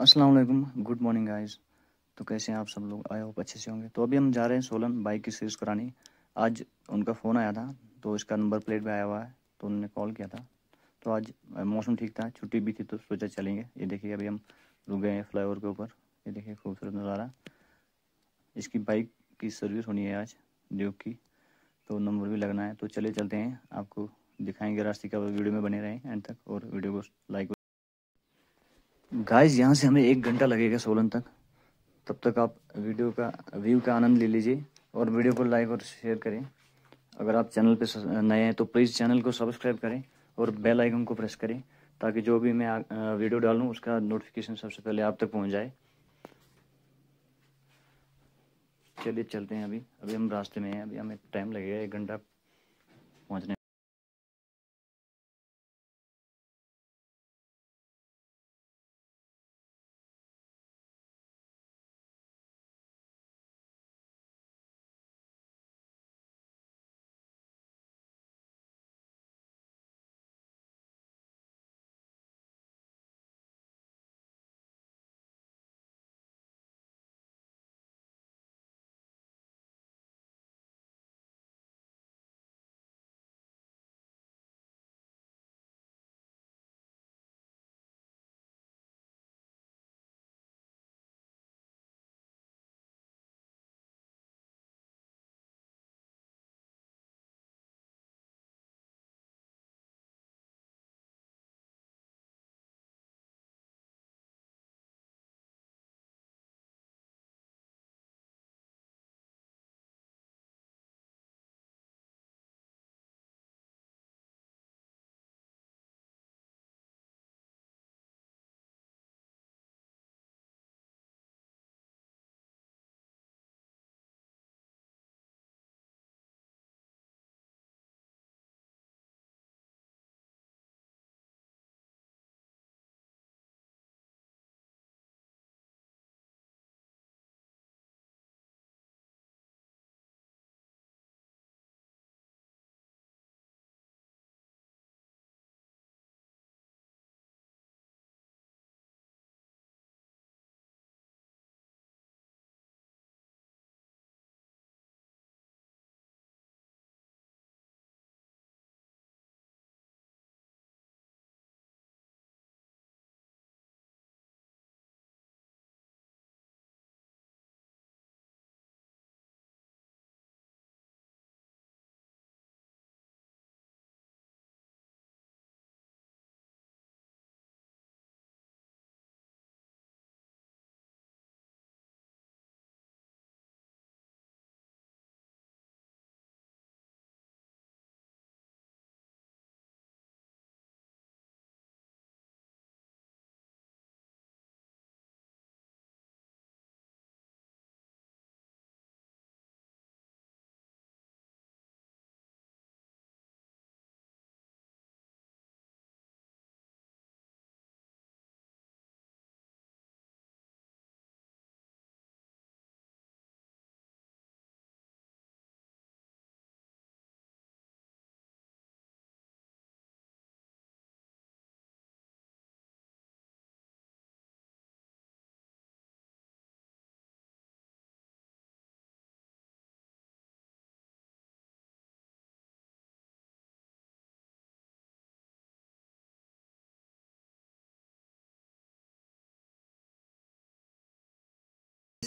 अस्सलाम वालेकुम good morning guys तो कैसे हैं आप सब लोग आए होप अच्छे से होंगे तो अभी हम जा रहे हैं सोलन बाइक की सर्विस करानी आज उनका फ़ोन आया था तो इसका नंबर प्लेट भी आया हुआ है तो उन्होंने कॉल किया था तो आज मौसम ठीक था छुट्टी भी थी तो सोचा चलेंगे ये देखिए अभी हम रुक गए हैं फ्लाई के ऊपर ये देखिए खूबसूरत नज़ारा इसकी बाइक की सर्विस होनी है आज ड्यूब की तो नंबर भी लगना है तो चले चलते हैं आपको दिखाएंगे रास्ते का वीडियो में बने रहें एंड तक और वीडियो को लाइक गाइस यहाँ से हमें एक घंटा लगेगा सोलन तक तब तक आप वीडियो का व्यू का आनंद ले लीजिए और वीडियो को लाइक और शेयर करें अगर आप चैनल पे नए हैं तो प्लीज़ चैनल को सब्सक्राइब करें और बेल आइकन को प्रेस करें ताकि जो भी मैं वीडियो डालूं उसका नोटिफिकेशन सबसे पहले आप तक पहुंच जाए चलिए चलते हैं अभी अभी हम रास्ते में हैं अभी हमें टाइम लगेगा एक घंटा पहुँचने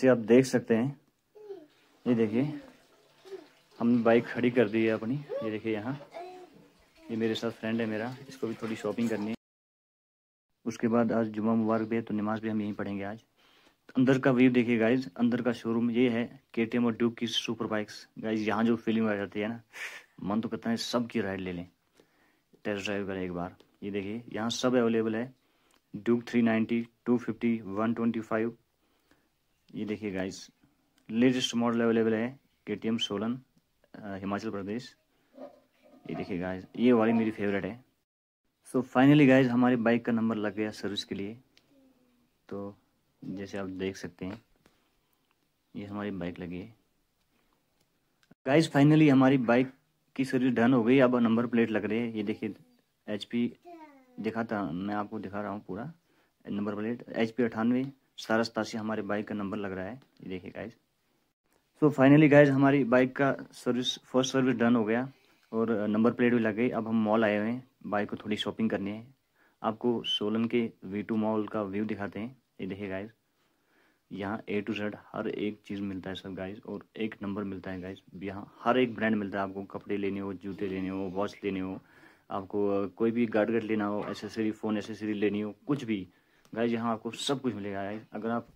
जैसे आप देख सकते हैं ये देखिए हमने बाइक खड़ी कर दी है अपनी ये देखिए यहाँ ये मेरे साथ फ्रेंड है मेरा इसको भी थोड़ी शॉपिंग करनी है उसके बाद आज जुमा मुबारक भी है तो नमाज भी हम यहीं पढ़ेंगे आज तो अंदर का व्यू देखिए गाइज अंदर का शोरूम ये है के और ड्यूक की सुपर बाइक्स गाइज यहाँ जो फीलिंग आ जाती है ना मन तो करता है सब की राइड ले लें टेस्ट ड्राइव करें एक बार ये देखिए यहाँ सब अवेलेबल है Duke three ninety two fifty one twenty five ये देखिए गाइस लेटेस्ट मॉडल अवेलेबल है K T M Solan Himachal Pradesh ये देखिए गाइस ये वाली मेरी फेवरेट है सो फाइनली गाइस हमारी बाइक का नंबर लग गया सर्विस के लिए तो जैसे आप देख सकते हैं ये हमारी बाइक लगी है गाइस फाइनली हमारी बाइक की सर्विस डन हो गई अब नंबर प्लेट लग रही है ये देखिए एच पी दिखाता मैं आपको दिखा रहा हूँ पूरा नंबर प्लेट एच पी अठानवे सारस सतासी हमारे बाइक का नंबर लग रहा है ये देखिए गाइज सो फाइनली गाइज हमारी बाइक का सर्विस फर्स्ट सर्विस डन हो गया और नंबर प्लेट भी लग गई अब हम मॉल आए हुए हैं बाइक को थोड़ी शॉपिंग करनी है आपको सोलन के वी टू मॉल का व्यू दिखाते हैं ये देखिए गाइज यहाँ ए टू जेड हर एक चीज़ मिलता है सब गाइज और एक नंबर मिलता है गाइज यहाँ हर एक ब्रांड मिलता है आपको कपड़े लेने हो जूते लेने हो वॉच लेने हो आपको कोई भी गार्डगेट लेना हो एसेसरी फ़ोन एसेसरी लेनी हो कुछ भी गाइज यहाँ आपको सब कुछ मिलेगा अगर आप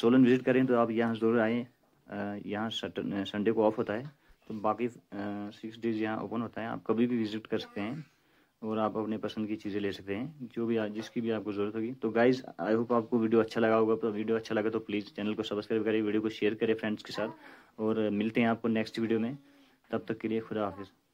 सोलन विजिट करें तो आप यहाँ ज़रूर आएँ यहाँ संडे को ऑफ होता है तो बाकी सिक्स डेज यहाँ ओपन होता है आप कभी भी विजिट कर सकते हैं और आप अपने पसंद की चीज़ें ले सकते हैं जो भी जिसकी भी आपको ज़रूरत होगी तो गाइज आई होप आपको वीडियो अच्छा लगा होगा तो वीडियो अच्छा लगा तो प्लीज़ चैनल को सब्सक्राइब करें वीडियो को शेयर करें फ्रेंड्स के साथ और मिलते हैं आपको नेक्स्ट वीडियो में तब तक के लिए खुदा हाफिज़